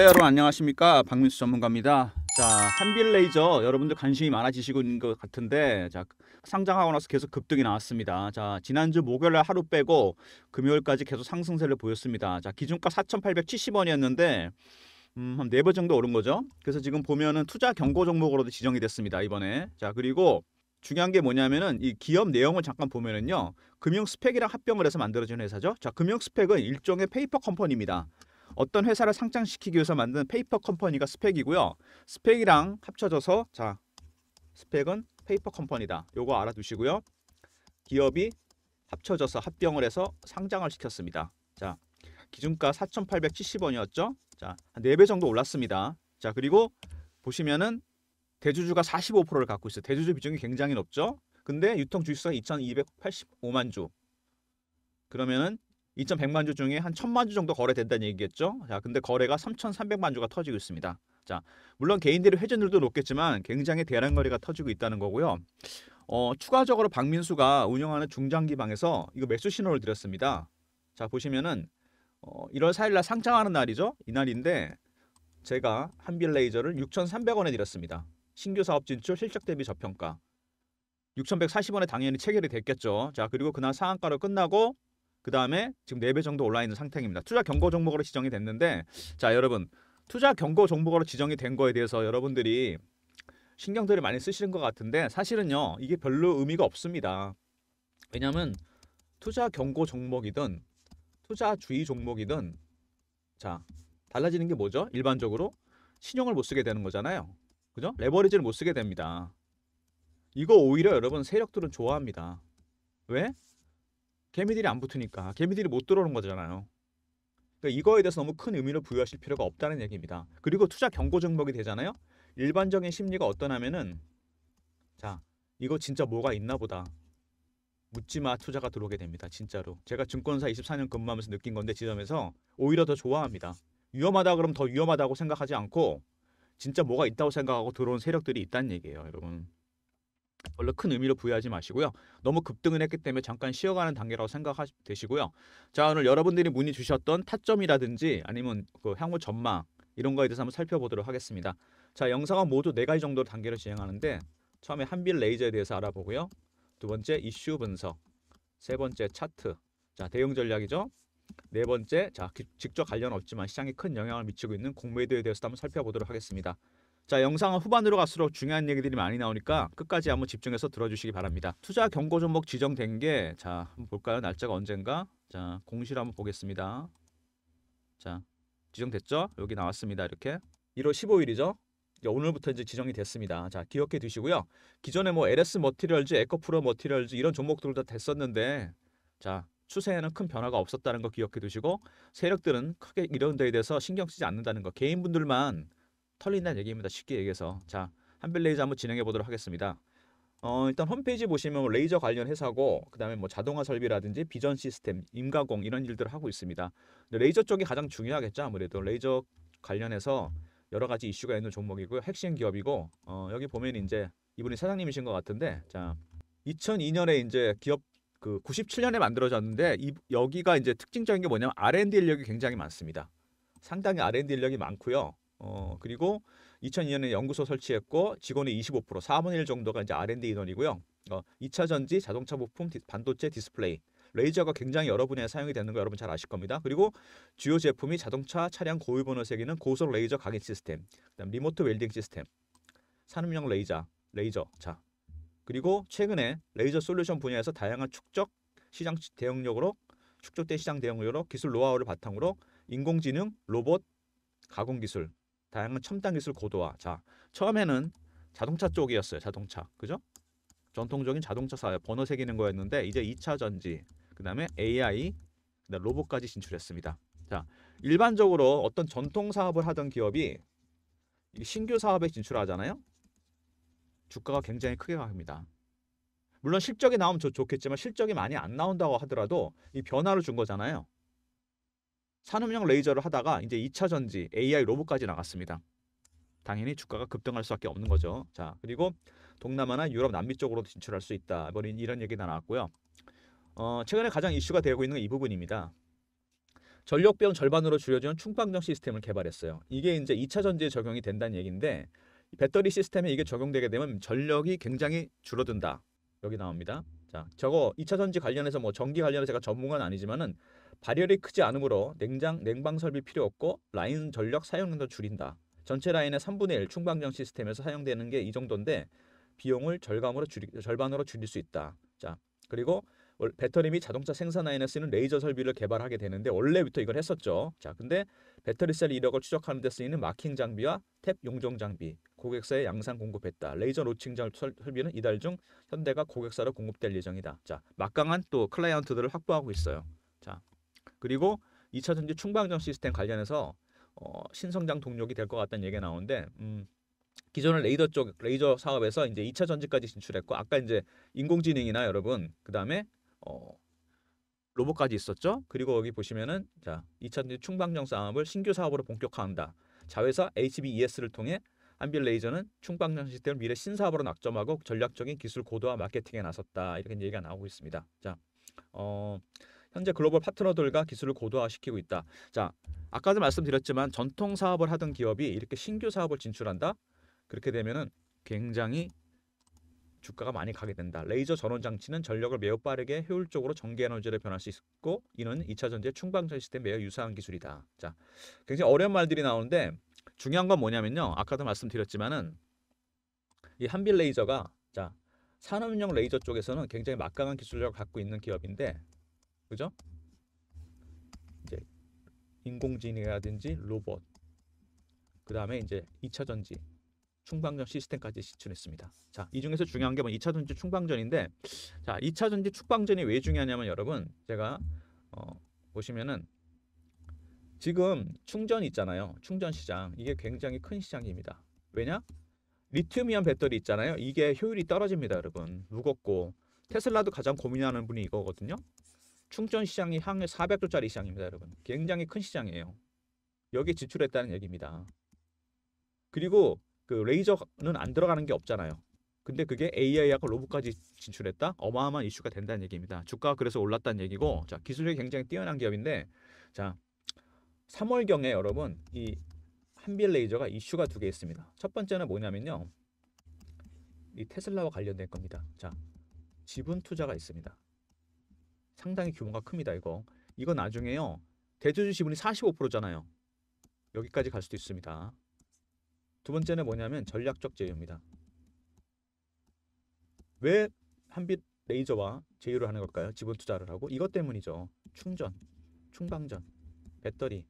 네 여러분 안녕하십니까 박민수 전문가입니다 자한빌 레이저 여러분들 관심이 많아지시고 있는 것 같은데 자 상장하고 나서 계속 급등이 나왔습니다 자 지난주 목요일 날 하루 빼고 금요일까지 계속 상승세를 보였습니다 자 기준가 4,870원이었는데 음, 한네 배 정도 오른 거죠 그래서 지금 보면은 투자 경고 종목으로도 지정이 됐습니다 이번에 자 그리고 중요한 게 뭐냐면은 이 기업 내용을 잠깐 보면은요 금융 스펙이랑 합병을 해서 만들어진 회사죠 자 금융 스펙은 일종의 페이퍼 컴퍼니입니다 어떤 회사를 상장시키기 위해서 만든 페이퍼 컴퍼니가 스펙이고요. 스펙이랑 합쳐져서 자 스펙은 페이퍼 컴퍼니다. 요거 알아두시고요. 기업이 합쳐져서 합병을 해서 상장을 시켰습니다. 자 기준가 4,870원이었죠. 자 4배 정도 올랐습니다. 자 그리고 보시면은 대주주가 45%를 갖고 있어요. 대주주 비중이 굉장히 높죠. 근데 유통 주식수가 2,285만 주. 그러면은 2,100만 주 중에 한 1,000만 주 정도 거래된다는 얘기겠죠. 자, 근데 거래가 3,300만 주가 터지고 있습니다. 자, 물론 개인들의 회전율도 높겠지만 굉장히 대량 거래가 터지고 있다는 거고요. 어, 추가적으로 박민수가 운영하는 중장기 방에서 이거 매수 신호를 드렸습니다. 자, 보시면은 어, 1월 4일 날 상장하는 날이죠. 이날인데 제가 한빌 레이저를 6,300원에 드렸습니다. 신규 사업 진출 실적 대비 저평가. 6,140원에 당연히 체결이 됐겠죠. 자, 그리고 그날 상한가로 끝나고 그 다음에 지금 4배 정도 올라 있는 상태입니다. 투자 경고 종목으로 지정이 됐는데 자 여러분 투자 경고 종목으로 지정이 된 거에 대해서 여러분들이 신경들을 많이 쓰시는 것 같은데 사실은요 이게 별로 의미가 없습니다. 왜냐하면 투자 경고 종목이든 투자 주의 종목이든 자 달라지는 게 뭐죠? 일반적으로 신용을 못 쓰게 되는 거잖아요. 그죠? 레버리지를 못 쓰게 됩니다. 이거 오히려 여러분 세력들은 좋아합니다. 왜? 개미들이 안 붙으니까 개미들이 못 들어오는 거잖아요. 그러니까 이거에 대해서 너무 큰 의미를 부여하실 필요가 없다는 얘기입니다. 그리고 투자 경고 종목이 되잖아요. 일반적인 심리가 어떠냐면은 자 이거 진짜 뭐가 있나 보다. 묻지마 투자가 들어오게 됩니다. 진짜로. 제가 증권사 24년 근무하면서 느낀 건데 지점에서 오히려 더 좋아합니다. 위험하다 그럼 더 위험하다고 생각하지 않고 진짜 뭐가 있다고 생각하고 들어온 세력들이 있다는 얘기예요, 여러분. 별로 큰 의미로 부여하지 마시고요. 너무 급등을 했기 때문에 잠깐 쉬어가는 단계라고 생각되시고요. 자 오늘 여러분들이 문의 주셨던 타점이라든지 아니면 그 향후 전망 이런 거에 대해서 한번 살펴보도록 하겠습니다. 자 영상은 모두 네 가지 정도로 단계로 진행하는데 처음에 한빌 레이저에 대해서 알아보고요. 두 번째 이슈 분석, 세 번째 차트, 자 대응 전략이죠. 네 번째, 자 직접 관련 없지만 시장에 큰 영향을 미치고 있는 공매도에 대해서 한번 살펴보도록 하겠습니다. 자 영상 은 후반으로 갈수록 중요한 얘기들이 많이 나오니까 끝까지 한번 집중해서 들어주시기 바랍니다. 투자 경고 종목 지정된 게 자 한번 볼까요? 날짜가 언젠가 자 공시를 한번 보겠습니다. 자 지정됐죠? 여기 나왔습니다. 이렇게 1월 15일이죠. 오늘부터 이제 지정이 됐습니다. 자, 기억해 두시고요. 기존에 뭐 LS 머티리얼즈, 에코프로 머티리얼즈 이런 종목들도 다 됐었는데 자, 추세에는 큰 변화가 없었다는 거 기억해 두시고 세력들은 크게 이런 데에 대해서 신경 쓰지 않는다는 거. 개인분들만 털린다는 얘기입니다. 쉽게 얘기해서 자 한별 레이저 한번 진행해 보도록 하겠습니다. 어, 일단 홈페이지 보시면 뭐 레이저 관련 회사고 그다음에 뭐 자동화 설비라든지 비전 시스템, 임가공 이런 일들을 하고 있습니다. 레이저 쪽이 가장 중요하겠죠 아무래도 레이저 관련해서 여러 가지 이슈가 있는 종목이고요. 핵심 기업이고 어, 여기 보면 이제 이분이 사장님이신 것 같은데 자 2002년에 이제 기업 그 97년에 만들어졌는데 이, 여기가 이제 특징적인 게 뭐냐면 R&D 인력이 굉장히 많습니다. 상당히 R&D 인력이 많고요. 어, 그리고 2002년에 연구소 설치했고 직원의 25% 4분의 1 정도가 이제 R&D 인원이고요. 어, 2차 전지, 자동차 부품, 디, 반도체, 디스플레이, 레이저가 굉장히 여러 분야에 사용이 되는 거 여러분 잘 아실 겁니다. 그리고 주요 제품이 자동차 차량 고유 번호 세기는 고속 레이저 강인 시스템, 그다음 리모트 웰딩 시스템, 산업용 레이저, 레이저 자 그리고 최근에 레이저 솔루션 분야에서 다양한 축적 시장 대응력으로 축적된 시장 대응력으로 기술 노하우를 바탕으로 인공지능, 로봇, 가공 기술, 다양한 첨단 기술 고도화. 자, 처음에는 자동차 쪽이었어요. 자동차. 그죠? 전통적인 자동차 사업 번호 새기는 거였는데 이제 2차 전지, 그다음에 AI, 그다음 로봇까지 진출했습니다. 자, 일반적으로 어떤 전통 사업을 하던 기업이 신규 사업에 진출하잖아요. 주가가 굉장히 크게 갑니다. 물론 실적이 나오면 좋, 좋겠지만 실적이 많이 안 나온다고 하더라도 이 변화를 준 거잖아요. 산업용 레이저를 하다가 이제 2차 전지, AI 로봇까지 나갔습니다. 당연히 주가가 급등할 수밖에 없는 거죠. 자, 그리고 동남아나 유럽, 남미 쪽으로 진출할 수 있다. 뭐 이런 얘기가 나왔고요. 어, 최근에 가장 이슈가 되고 있는 이 부분입니다. 전력 비용 절반으로 줄여주는 충방정 시스템을 개발했어요. 이게 이제 2차 전지에 적용이 된다는 얘기인데 배터리 시스템에 이게 적용되게 되면 전력이 굉장히 줄어든다. 여기 나옵니다. 자, 저거 2차 전지 관련해서 뭐 전기 관련해서 제가 전문가는 아니지만은 발열이 크지 않으므로 냉장, 냉방 설비 필요 없고 라인 전력 사용량도 줄인다. 전체 라인의 3분의 1 충방정 시스템에서 사용되는 게 이 정도인데 비용을 절감으로 줄이, 절반으로 줄일 수 있다. 자, 그리고 배터리 및 자동차 생산 라인에 쓰는 레이저 설비를 개발하게 되는데 원래부터 이걸 했었죠. 자, 근데 배터리 셀 이력을 추적하는 데 쓰이는 마킹 장비와 탭 용종 장비 고객사에 양산 공급했다. 레이저 로칭 설비는 이달 중 현대가 고객사로 공급될 예정이다. 자, 막강한 또 클라이언트들을 확보하고 있어요. 자, 그리고 2차 전지 충방전 시스템 관련해서 어, 신성장 동력이 될 것 같다는 얘기가 나오는데 음, 기존의 레이더 쪽 레이저 사업에서 이제 2차 전지까지 진출했고 아까 이제 인공지능이나 여러분 그다음에 어, 로봇까지 있었죠. 그리고 여기 보시면은 자 2차 전지 충방정 사업을 신규 사업으로 본격화한다. 자회사 HBES를 통해 한빌 레이저는 충방정 시스템을 미래 신사업으로 낙점하고 전략적인 기술 고도화 마케팅에 나섰다. 이렇게 얘기가 나오고 있습니다. 자, 어, 현재 글로벌 파트너들과 기술을 고도화시키고 있다. 자, 아까도 말씀드렸지만 전통 사업을 하던 기업이 이렇게 신규 사업을 진출한다. 그렇게 되면은 굉장히 주가가 많이 가게 된다. 레이저 전원 장치는 전력을 매우 빠르게 효율적으로 전기 에너지를 변할 수 있고 이는 2차 전지의 충방전 시스템 매우 유사한 기술이다. 자, 굉장히 어려운 말들이 나오는데 중요한 건 뭐냐면요. 아까도 말씀드렸지만은 이 한빛 레이저가 자 산업용 레이저 쪽에서는 굉장히 막강한 기술력을 갖고 있는 기업인데 그죠? 이제 인공지능이라든지 로봇, 그 다음에 이제 2차 전지, 충방전 시스템까지 시춘했습니다. 자, 이 중에서 중요한 게 뭐 2차 전지 충방전인데, 자, 2차 전지 충방전이 왜 중요하냐면 여러분, 제가 어, 보시면은 지금 충전 있잖아요. 충전 시장. 이게 굉장히 큰 시장입니다. 왜냐? 리튬이온 배터리 있잖아요. 이게 효율이 떨어집니다, 여러분. 무겁고 테슬라도 가장 고민하는 분이 이거거든요. 충전 시장이 향후 400조짜리 시장입니다, 여러분. 굉장히 큰 시장이에요. 여기에 지출했다는 얘기입니다. 그리고 그 레이저는 안 들어가는 게 없잖아요. 근데 그게 AI하고 로봇까지 진출했다? 어마어마한 이슈가 된다는 얘기입니다. 주가가 그래서 올랐다는 얘기고, 자, 기술력이 굉장히 뛰어난 기업인데, 자, 3월경에 여러분, 이 한빌 레이저가 이슈가 두 개 있습니다. 첫 번째는 뭐냐면요. 이 테슬라와 관련된 겁니다. 자, 지분 투자가 있습니다. 상당히 규모가 큽니다. 이거. 이거 나중에요. 대주주 지분이 45%잖아요. 여기까지 갈 수도 있습니다. 두 번째는 뭐냐면 전략적 제휴입니다. 왜 한빛 레이저와 제휴를 하는 걸까요? 지분 투자를 하고 이것 때문이죠. 충전, 충방전, 배터리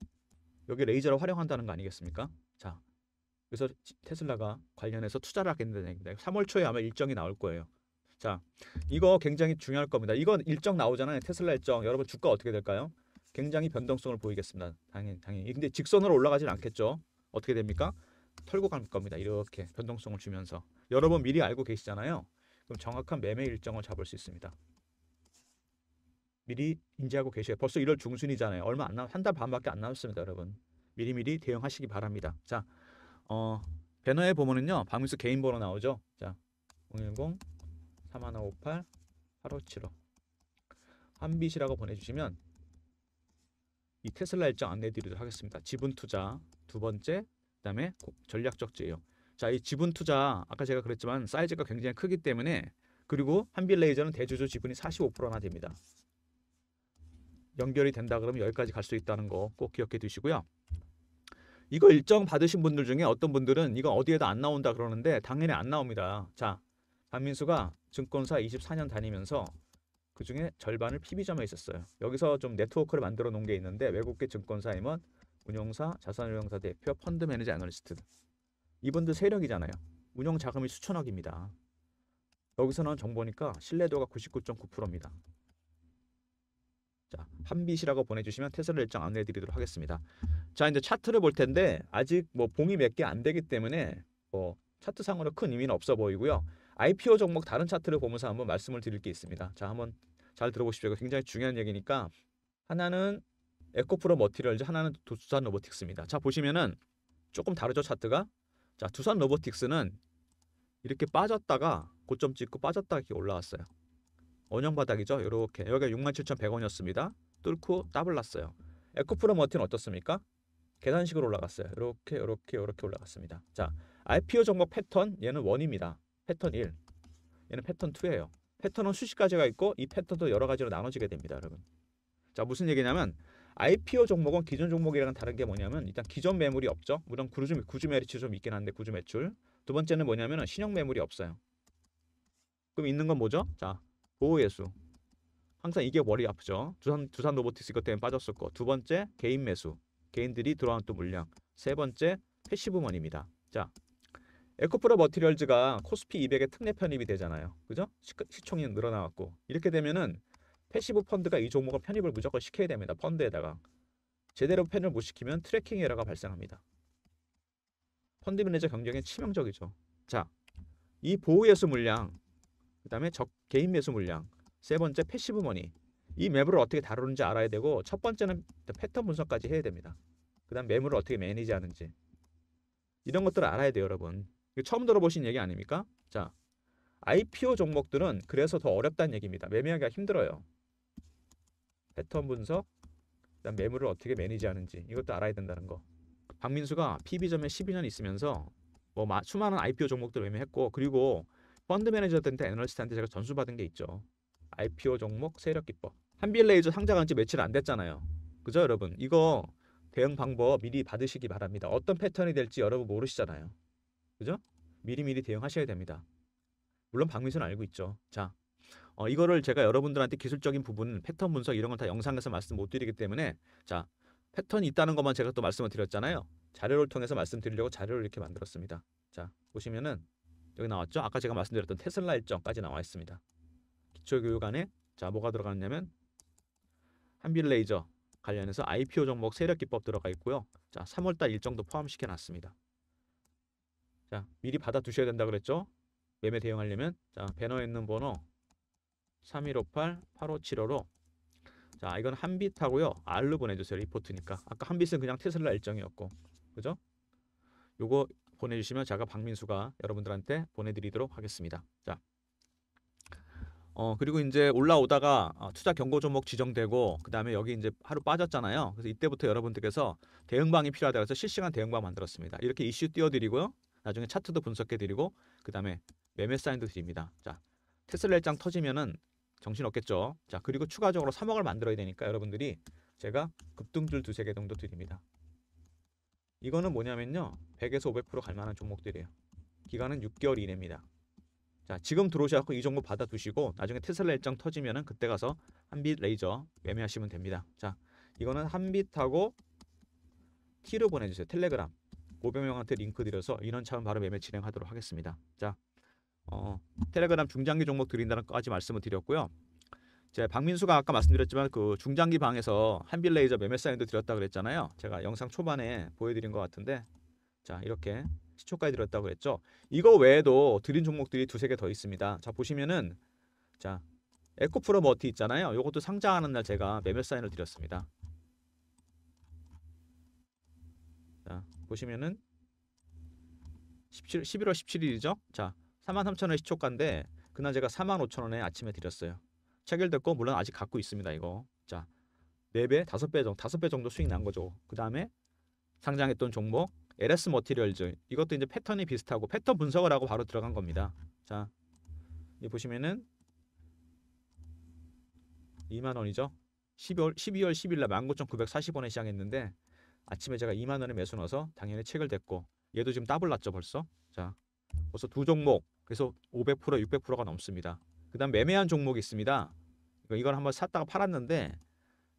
여기 레이저를 활용한다는 거 아니겠습니까? 자, 그래서 테슬라가 관련해서 투자를 하겠다는 데 3월 초에 아마 일정이 나올 거예요. 자, 이거 굉장히 중요할 겁니다. 이건 일정 나오잖아요. 테슬라 일정. 여러분 주가 어떻게 될까요? 굉장히 변동성을 보이겠습니다. 당연히 당연히. 근데 직선으로 올라가진 않겠죠. 어떻게 됩니까? 털고 갈 겁니다. 이렇게 변동성을 주면서 여러분 미리 알고 계시잖아요. 그럼 정확한 매매 일정을 잡을 수 있습니다. 미리 인지하고 계셔요. 벌써 1월 중순이잖아요. 얼마 안 남, 한 달 반밖에 안 남았습니다, 여러분. 미리미리 대응하시기 바랍니다. 자, 어, 배너에 보면은요, 방미서 개인 번호 나오죠. 자, 010 3158 8575 한빛이라고 보내주시면 이 테슬라 일정 안내드리도록 하겠습니다. 지분 투자 두 번째 그다음에 전략적 지예요 자, 이 지분 투자 아까 제가 그랬지만 사이즈가 굉장히 크기 때문에 그리고 한빛레이저는 대주주 지분이 45%나 됩니다. 연결이 된다 그러면 여기까지 갈 수 있다는 거 꼭 기억해 두시고요. 이거 일정 받으신 분들 중에 어떤 분들은 이거 어디에도 안 나온다 그러는데 당연히 안 나옵니다. 자, 박민수가 증권사 24년 다니면서 그 중에 절반을 PB점에 있었어요. 여기서 좀 네트워크를 만들어 놓은 게 있는데 외국계 증권사 임원, 운용사, 자산운용사 대표, 펀드 매니저 애널리스트 이분들 세력이잖아요. 운용 자금이 수천억입니다. 여기서 는 정보니까 신뢰도가 99.9%입니다. 자, 한빛이라고 보내주시면 테슬라 일정 안내해드리도록 하겠습니다. 자, 이제 차트를 볼 텐데 아직 뭐 봉이 몇 개 안 되기 때문에 뭐 차트상으로 큰 의미는 없어 보이고요. IPO 종목 다른 차트를 보면서 한번 말씀을 드릴 게 있습니다. 자, 한번 잘 들어보십시오. 이거 굉장히 중요한 얘기니까 하나는 에코프로 머티리얼즈, 하나는 두산 로보틱스입니다. 자, 보시면은 조금 다르죠, 차트가? 자, 두산 로보틱스는 이렇게 빠졌다가 고점 찍고 빠졌다가 올라왔어요. 원형 바닥이죠. 이렇게 여기가 67,100원이었습니다. 뚫고 따블 났어요. 에코프로 머티는 어떻습니까? 계단식으로 올라갔어요. 이렇게 이렇게 이렇게 올라갔습니다. 자, IPO 종목 패턴 얘는 원입니다. 패턴 1 얘는 패턴 2예요. 패턴은 수십 가지가 있고 이 패턴도 여러 가지로 나눠지게 됩니다. 여러분. 자 무슨 얘기냐면 IPO 종목은 기존 종목이랑 다른 게 뭐냐면 일단 기존 매물이 없죠. 물론 구주, 구주 매리치 좀 있긴 한데 구주 매출. 두 번째는 뭐냐면 신형 매물이 없어요. 그럼 있는 건 뭐죠? 자 보호예수. 항상 이게 머리 아프죠. 두산 두산 로보틱스 이것 때문에 빠졌었고 두 번째 개인 매수. 개인들이 들어온 또 물량. 세 번째 패시브먼입니다. 자 에코프로 머티리얼즈가 코스피 200에 특례 편입이 되잖아요. 그죠? 시총이 늘어나왔고 이렇게 되면은 패시브 펀드가 이 종목을 편입을 무조건 시켜야 됩니다. 펀드에다가 제대로 편입을 못 시키면 트래킹 에러가 발생합니다. 펀드 매니저 경쟁에 치명적이죠. 자, 이 보호 예수 물량, 그 다음에 적 개인 매수 물량, 세 번째 패시브 머니. 이 매물을 어떻게 다루는지 알아야 되고 첫 번째는 패턴 분석까지 해야 됩니다. 그 다음 매물을 어떻게 매니지하는지 이런 것들을 알아야 돼요 여러분. 그 처음 들어보신 얘기 아닙니까? 자, IPO 종목들은 그래서 더 어렵다는 얘기입니다. 매매하기가 힘들어요. 패턴 분석, 그다음 매물을 어떻게 매니지하는지 이것도 알아야 된다는 거. 박민수가 PB점에 12년 있으면서 뭐 수많은 IPO 종목들 매매했고 그리고 펀드 매니저들한테 애널리스트한테 제가 전수 받은 게 있죠. IPO 종목 세력 기법. 한빌레이저 상장한 지 며칠 안 됐잖아요. 그죠 여러분? 이거 대응 방법 미리 받으시기 바랍니다. 어떤 패턴이 될지 여러분 모르시잖아요. 그죠? 미리미리 대응하셔야 됩니다. 물론 박민수는 알고 있죠. 자, 어, 이거를 제가 여러분들한테 기술적인 부분, 패턴 분석 이런 걸 다 영상에서 말씀 못 드리기 때문에 자, 패턴이 있다는 것만 제가 또 말씀을 드렸잖아요. 자료를 통해서 말씀드리려고 자료를 이렇게 만들었습니다. 자, 보시면은 여기 나왔죠? 아까 제가 말씀드렸던 테슬라 일정까지 나와 있습니다. 기초교육 안에 자, 뭐가 들어가느냐면 한빌 레이저 관련해서 IPO 종목 세력 기법 들어가 있고요. 자, 3월달 일정도 포함시켜 놨습니다. 자, 미리 받아 두셔야 된다 그랬죠? 매매 대응하려면 자, 배너에 있는 번호 3158-8575로 자, 이건 한 빛하고요. R로 보내주세요. 리포트니까. 아까 한 빛은 그냥 테슬라 일정이었고. 그죠? 요거 보내주시면 제가 박민수가 여러분들한테 보내드리도록 하겠습니다. 자, 어 그리고 이제 올라오다가 어, 투자 경고 종목 지정되고 그 다음에 여기 이제 하루 빠졌잖아요. 그래서 이때부터 여러분들께서 대응방이 필요하다 고해서 실시간 대응방 만들었습니다. 이렇게 이슈 띄워드리고요. 나중에 차트도 분석해 드리고 그 다음에 매매 사인도 드립니다. 자 테슬라 일장 터지면은 정신 없겠죠. 자 그리고 추가적으로 3억을 만들어야 되니까 여러분들이 제가 급등줄 두세 개 정도 드립니다. 이거는 뭐냐면요. 100에서 500%갈 만한 종목들이에요. 기간은 6개월 이내입니다. 자, 지금 들어오셔서 이 정보 받아 두시고 나중에 테슬라 일정 터지면은 그때 가서 한빛 레이저 매매하시면 됩니다. 자, 이거는 한빛하고 T로 보내 주세요. 텔레그램. 고0 0명한테 링크 드려서 인원 차원 바로 매매 진행하도록 하겠습니다. 자, 어, 텔레그램 중장기 종목 드린다는 것까지 말씀을 드렸고요. 제 박민수가 아까 말씀드렸지만 그 중장기 방에서 한빌레이저 매매 사인도 드렸다 그랬잖아요. 제가 영상 초반에 보여드린 것 같은데 자 이렇게 시초까지 드렸다 고 그랬죠. 이거 외에도 드린 종목들이 두세 개 더 있습니다. 자 보시면은 자 에코프로 머티 있잖아요. 이것도 상장하는 날 제가 매매 사인을 드렸습니다. 보시면은 17, 11월 17일이죠. 자, 43,000원 시초가인데 그 날 제가 45,000원에 아침에 드렸어요. 체결됐고 물론 아직 갖고 있습니다. 이거. 자, 4배, 5배 정도, 5배 정도 수익 난 거죠. 그 다음에 상장했던 종목 LS 머티리얼즈 이것도 이제 패턴이 비슷하고 패턴 분석을 하고 바로 들어간 겁니다. 자, 이 보시면은 2만 원이죠. 12월 12월 10일 날 19,940원에 시작했는데 아침에 제가 2만 원에 매수 넣어서 당연히 책을 댔고 얘도 지금 더블 났죠 벌써. 자 벌써 두 종목 그래서 500% 600%가 넘습니다. 그다음 매매한 종목이 있습니다. 이걸 한번 샀다가 팔았는데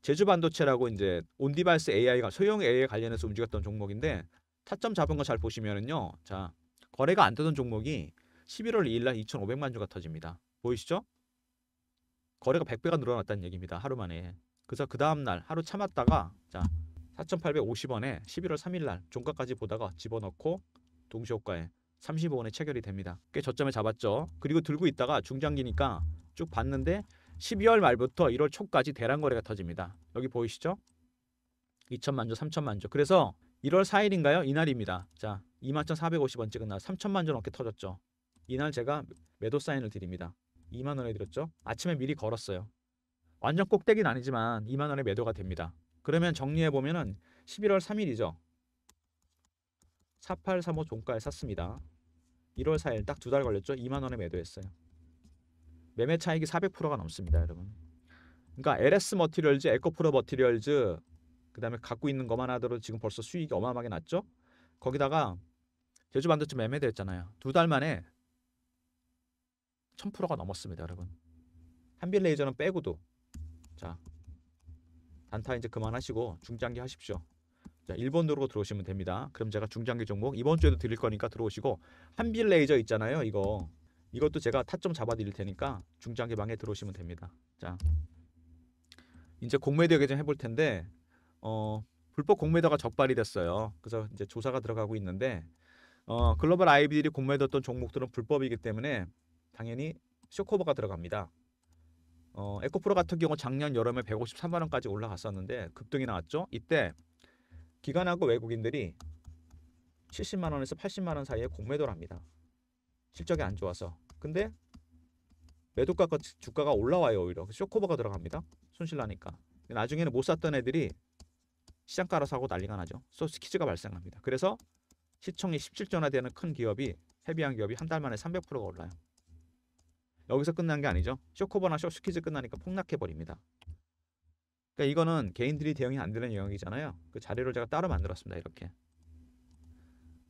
제주 반도체라고 이제 온디바이스 AI가 소형 AI 관련해서 움직였던 종목인데 타점 잡은 거 잘 보시면은요. 자 거래가 안 되던 종목이 11월 2일 날 2,500만 주가 터집니다. 보이시죠? 거래가 100배가 늘어났다는 얘기입니다. 하루 만에. 그래서 그 다음 날 하루 참았다가 자 4,850원에 11월 3일 날 종가까지 보다가 집어넣고 동시효과에 35원에 체결이 됩니다. 꽤 저점에 잡았죠. 그리고 들고 있다가 중장기니까 쭉 봤는데 12월 말부터 1월 초까지 대란 거래가 터집니다. 여기 보이시죠? 2천만 조 3천만 조 그래서 1월 4일인가요? 이날입니다. 자, 21,450원 찍은 날 3천만 조 넘게 터졌죠. 이날 제가 매도 사인을 드립니다. 2만 원에 드렸죠. 아침에 미리 걸었어요. 완전 꼭대기는 아니지만 2만 원에 매도가 됩니다. 그러면 정리해 보면은 11월 3일이죠. 4835 종가에 샀습니다. 1월 4일 딱 두 달 걸렸죠. 2만 원에 매도했어요. 매매 차익이 400%가 넘습니다, 여러분. 그러니까 LS 머티리얼즈, 에코프로 머티리얼즈 그다음에 갖고 있는 것만 하더라도 지금 벌써 수익이 어마어마하게 났죠. 거기다가 제주 반도체 매매됐잖아요. 두 달 만에 1000%가 넘었습니다, 여러분. 한빌레이저는 빼고도 자, 단타 이제 그만하시고 중장기 하십시오. 자, 1번으로 들어오시면 됩니다. 그럼 제가 중장기 종목 이번 주에도 드릴 거니까 들어오시고 한빌 레이저 있잖아요. 이거 이것도 제가 타점 잡아 드릴 테니까 중장기 방에 들어오시면 됩니다. 자. 이제 공매도 얘기 좀 해볼 텐데 어, 불법 공매도가 적발이 됐어요. 그래서 이제 조사가 들어가고 있는데 어, 글로벌 아이비들이 공매도했던 종목들은 불법이기 때문에 당연히 쇼커버가 들어갑니다. 어, 에코프로 같은 경우 작년 여름에 153만 원까지 올라갔었는데 급등이 나왔죠. 이때 기관하고 외국인들이 70만 원에서 80만 원 사이에 공매도를 합니다. 실적이 안 좋아서. 근데 매도가 가 주가가 올라와요 오히려 쇼커버가 들어갑니다. 손실 나니까. 나중에는 못 샀던 애들이 시장가로 사고 난리가 나죠. 소스키즈가 발생합니다. 그래서 시청이 17조나 되는 큰 기업이 헤비한 기업이 한 달 만에 300%가 올라요. 여기서 끝난 게 아니죠. 쇼코버나 쇼스키즈 끝나니까 폭락해버립니다. 그러니까 이거는 개인들이 대응이 안 되는 영역이잖아요. 그 자료를 제가 따로 만들었습니다. 이렇게.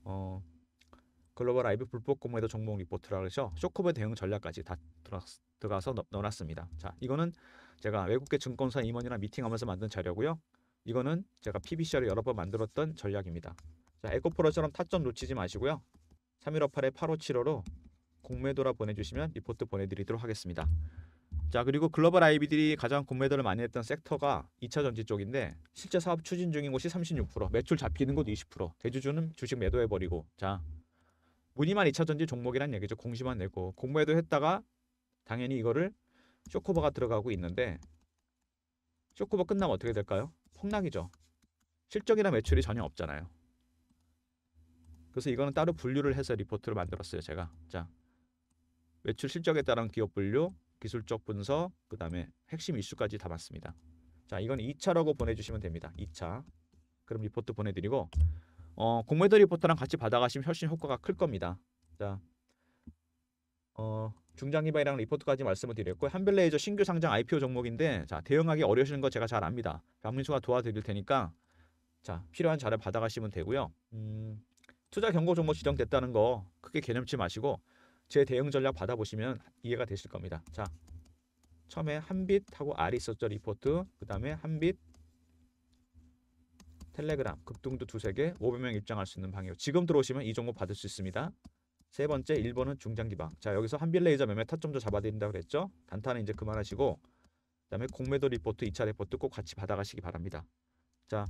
어, 글로벌 아이브 불법 공모에도 종목 리포트라고 해서 쇼코버 대응 전략까지 다 들어가서 넣어놨습니다. 자, 이거는 제가 외국계 증권사 임원이랑 미팅하면서 만든 자료고요. 이거는 제가 PBCR을 여러 번 만들었던 전략입니다. 자, 에코포러처럼 타점 놓치지 마시고요. 3158에 8575로 공매도라 보내주시면 리포트 보내드리도록 하겠습니다. 자 그리고 글로벌 아이비들이 가장 공매도를 많이 했던 섹터가 2차 전지 쪽인데 실제 사업 추진 중인 곳이 36%, 매출 잡히는 곳 20%, 대주주는 주식 매도해버리고 자 무늬만 2차 전지 종목이란 얘기죠. 공시만 내고 공매도 했다가 당연히 이거를 쇼코버가 들어가고 있는데 쇼코버 끝나면 어떻게 될까요? 폭락이죠. 실적이나 매출이 전혀 없잖아요. 그래서 이거는 따로 분류를 해서 리포트를 만들었어요. 제가 자 매출 실적에 따른 기업 분류, 기술적 분석, 그 다음에 핵심 이슈까지 담았습니다. 자, 이건 2차라고 보내주시면 됩니다. 2차. 그럼 리포트 보내드리고 어, 공매도 리포트랑 같이 받아가시면 훨씬 효과가 클 겁니다. 자, 어, 중장기바이랑 리포트까지 말씀을 드렸고 한별레이저 신규 상장 IPO 종목인데 자 대응하기 어려우시는 거 제가 잘 압니다. 박민수가 도와드릴 테니까 자 필요한 자료 받아가시면 되고요. 음, 투자 경고 종목 지정됐다는 거 크게 개념치 마시고 제 대응 전략 받아보시면 이해가 되실 겁니다. 자, 처음에 한빛하고 R 있었죠 리포트. 그 다음에 한빛 텔레그램 급등도 두세 개 500명 입장할 수 있는 방향. 지금 들어오시면 이 정보 받을 수 있습니다. 세 번째 1번은 중장기방. 자 여기서 한빛 레이저 매매 타점도 잡아드린다 그랬죠. 단타는 이제 그만하시고 그 다음에 공매도 리포트 2차 리포트 꼭 같이 받아가시기 바랍니다. 자,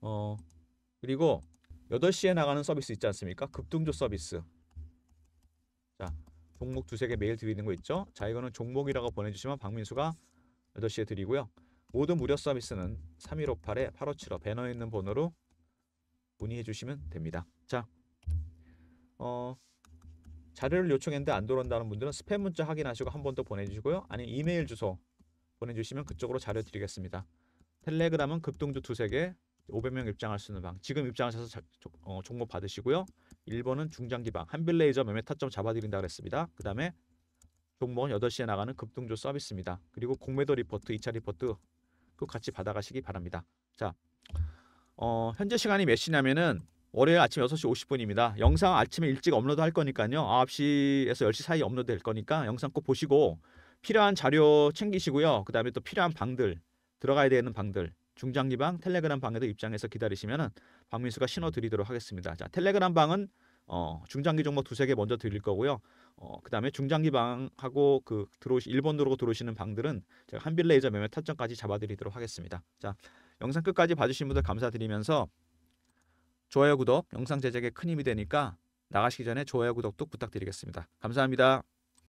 어 그리고 8시에 나가는 서비스 있지 않습니까? 급등조 서비스. 종목 두 세 개 매일 드리는 거 있죠? 자, 이거는 종목이라고 보내주시면 박민수가 8시에 드리고요. 모든 무료 서비스는 3158-8575에 배너에 있는 번호로 문의해 주시면 됩니다. 자, 어, 자료를 요청했는데 안들어온다는 분들은 스팸 문자 확인하시고 한 번 더 보내주시고요. 아니면 이메일 주소 보내주시면 그쪽으로 자료 드리겠습니다. 텔레그램은 급등주 두 세 개, 500명 입장할 수 있는 방. 지금 입장하셔서 어, 종목 받으시고요. 1번은 중장기방 한빌레이저 매매 타점 잡아드린다 그랬습니다. 그 다음에 종목은 8시에 나가는 급등조 서비스입니다. 그리고 공매도 리포트, 2차 리포트 그 같이 받아가시기 바랍니다. 자, 어, 현재 시간이 몇 시냐면은 월요일 아침 6시 50분입니다. 영상 아침에 일찍 업로드 할 거니까요. 9시에서 10시 사이 업로드 될 거니까 영상 꼭 보시고 필요한 자료 챙기시고요. 그 다음에 또 필요한 방들 들어가야 되는 방들 중장기방 텔레그램 방에도 입장해서 기다리시면 박민수가 신호 드리도록 하겠습니다. 자, 텔레그램 방은 어, 중장기 종목 뭐 두세 개 먼저 드릴 거고요. 어, 그다음에 중장기 방하고 그 들어오시 일본 들어오고 들어오시는 방들은 제가 한빌 레이저 매매 타점까지 잡아 드리도록 하겠습니다. 자, 영상 끝까지 봐 주신 분들 감사드리면서 좋아요 구독 영상 제작에 큰 힘이 되니까 나가시기 전에 좋아요 구독도 부탁드리겠습니다. 감사합니다.